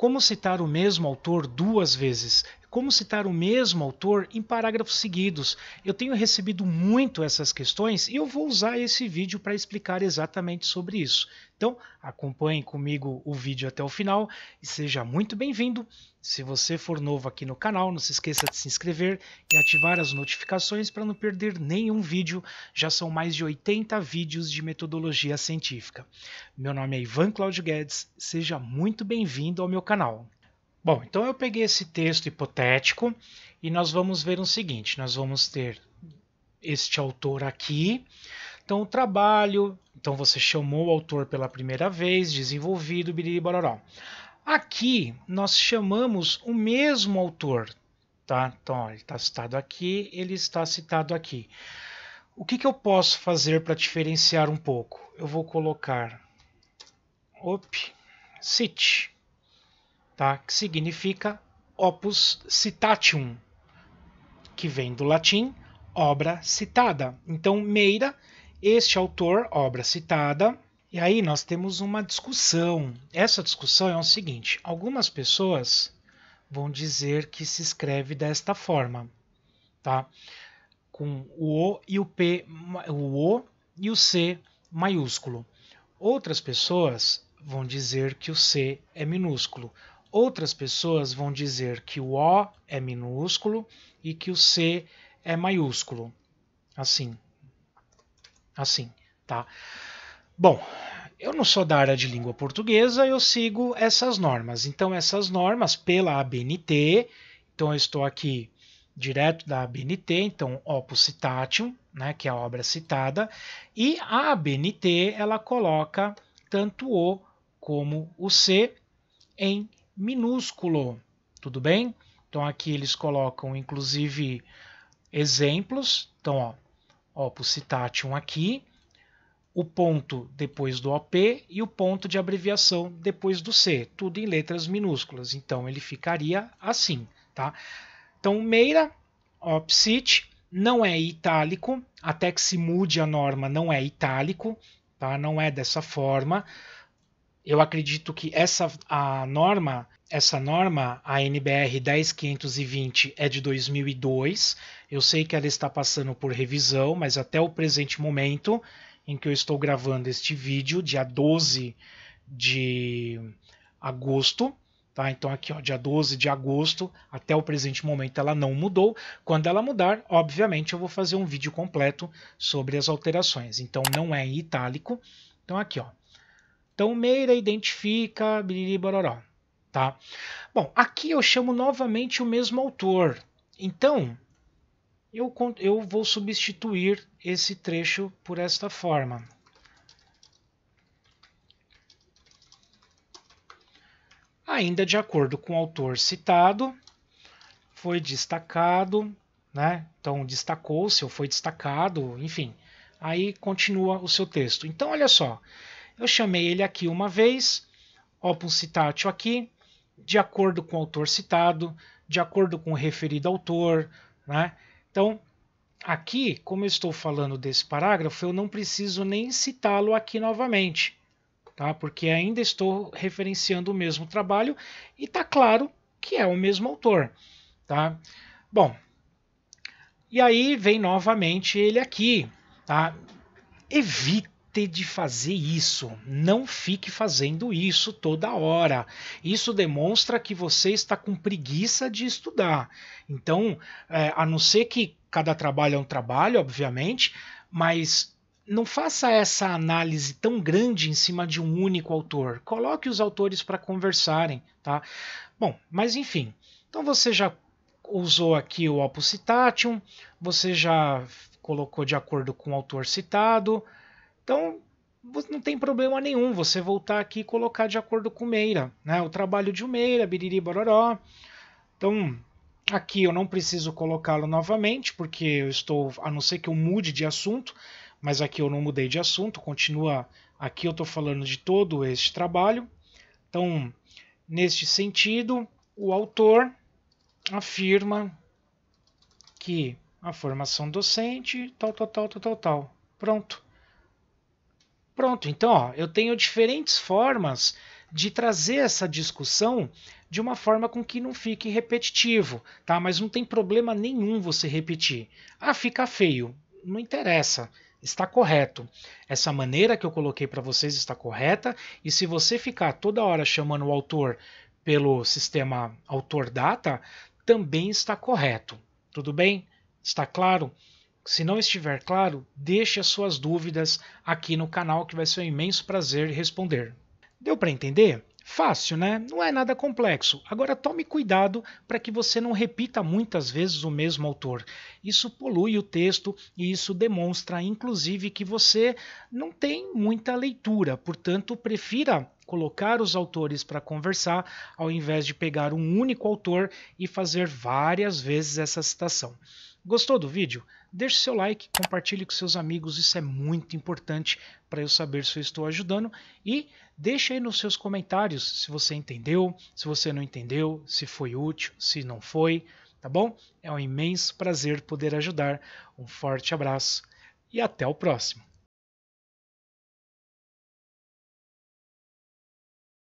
Como citar o mesmo autor duas vezes como citar o mesmo autor em parágrafos seguidos. Eu tenho recebido muito essas questões e eu vou usar esse vídeo para explicar exatamente sobre isso. Então, acompanhe comigo o vídeo até o final e seja muito bem-vindo. Se você for novo aqui no canal, não se esqueça de se inscrever e ativar as notificações para não perder nenhum vídeo. Já são mais de 80 vídeos de metodologia científica. Meu nome é Ivan Cláudio Guedes, seja muito bem-vindo ao meu canal. Bom, então eu peguei esse texto hipotético e nós vamos ver o seguinte: nós vamos ter este autor aqui. Então, o trabalho. Então, você chamou o autor pela primeira vez, desenvolvido, biriri, Aqui, nós chamamos o mesmo autor. Tá? Então, ó, ele está citado aqui, ele está citado aqui. O que, que eu posso fazer para diferenciar um pouco? Eu vou colocar op, cite tá? que significa opus citatium, que vem do latim obra citada. Então, Meira, este autor, obra citada, e aí nós temos uma discussão. Essa discussão é o seguinte: algumas pessoas vão dizer que se escreve desta forma, tá? Com o O e o P, o O e o C maiúsculo. Outras pessoas vão dizer que o C é minúsculo. Outras pessoas vão dizer que o O é minúsculo e que o C é maiúsculo. Assim. Assim, tá? Bom, eu não sou da área de língua portuguesa, eu sigo essas normas. Então, essas normas pela ABNT, então eu estou aqui direto da ABNT, então Opus Citatium, né, que é a obra citada, e a ABNT ela coloca tanto o como o C em minúsculo, tudo bem? Então aqui eles colocam inclusive exemplos, então ó, opus citatium aqui, o ponto depois do OP e o ponto de abreviação depois do C, tudo em letras minúsculas. Então ele ficaria assim, tá? Então Meira, opsit, não é itálico, até que se mude a norma não é itálico, tá? Não é dessa forma eu acredito que essa a norma, essa norma, a NBR 10520 é de 2002. Eu sei que ela está passando por revisão, mas até o presente momento em que eu estou gravando este vídeo, dia 12 de agosto, tá? Então aqui, ó, dia 12 de agosto, até o presente momento ela não mudou. Quando ela mudar, obviamente eu vou fazer um vídeo completo sobre as alterações. Então não é em itálico. Então aqui, ó, então Meira identifica, biriri bororó, tá? Bom, aqui eu chamo novamente o mesmo autor. Então, eu, eu vou substituir esse trecho por esta forma. Ainda de acordo com o autor citado, foi destacado, né? Então destacou-se ou foi destacado, enfim. Aí continua o seu texto. Então olha só, eu chamei ele aqui uma vez, opus citatio aqui, de acordo com o autor citado, de acordo com o referido autor. Né? Então, aqui, como eu estou falando desse parágrafo, eu não preciso nem citá-lo aqui novamente, tá? porque ainda estou referenciando o mesmo trabalho e está claro que é o mesmo autor. Tá? Bom, e aí vem novamente ele aqui. Tá? Evita pare de fazer isso, não fique fazendo isso toda hora. Isso demonstra que você está com preguiça de estudar. Então, é, a não ser que cada trabalho é um trabalho, obviamente, mas não faça essa análise tão grande em cima de um único autor. Coloque os autores para conversarem, tá? Bom, mas enfim. Então você já usou aqui o Opus Citatium, você já colocou de acordo com o autor citado, então, não tem problema nenhum você voltar aqui e colocar de acordo com o Meira, né? O trabalho de Meira, biriri bororó. Então, aqui eu não preciso colocá-lo novamente, porque eu estou, a não ser que eu mude de assunto, mas aqui eu não mudei de assunto, continua, aqui eu estou falando de todo este trabalho. Então, neste sentido, o autor afirma que a formação docente, tal, tal, tal, tal, tal, tal. Pronto. Pronto, então ó, eu tenho diferentes formas de trazer essa discussão de uma forma com que não fique repetitivo, tá? Mas não tem problema nenhum você repetir. Ah, fica feio. Não interessa. Está correto. Essa maneira que eu coloquei para vocês está correta, e se você ficar toda hora chamando o autor pelo sistema autor data, também está correto. Tudo bem? Está claro? Se não estiver claro, deixe as suas dúvidas aqui no canal que vai ser um imenso prazer responder. Deu para entender? Fácil, né? Não é nada complexo. Agora tome cuidado para que você não repita muitas vezes o mesmo autor. Isso polui o texto e isso demonstra, inclusive, que você não tem muita leitura, portanto, prefira colocar os autores para conversar ao invés de pegar um único autor e fazer várias vezes essa citação. Gostou do vídeo? Deixe seu like, compartilhe com seus amigos, isso é muito importante para eu saber se eu estou ajudando. E deixe aí nos seus comentários se você entendeu, se você não entendeu, se foi útil, se não foi, tá bom? É um imenso prazer poder ajudar. Um forte abraço e até o próximo.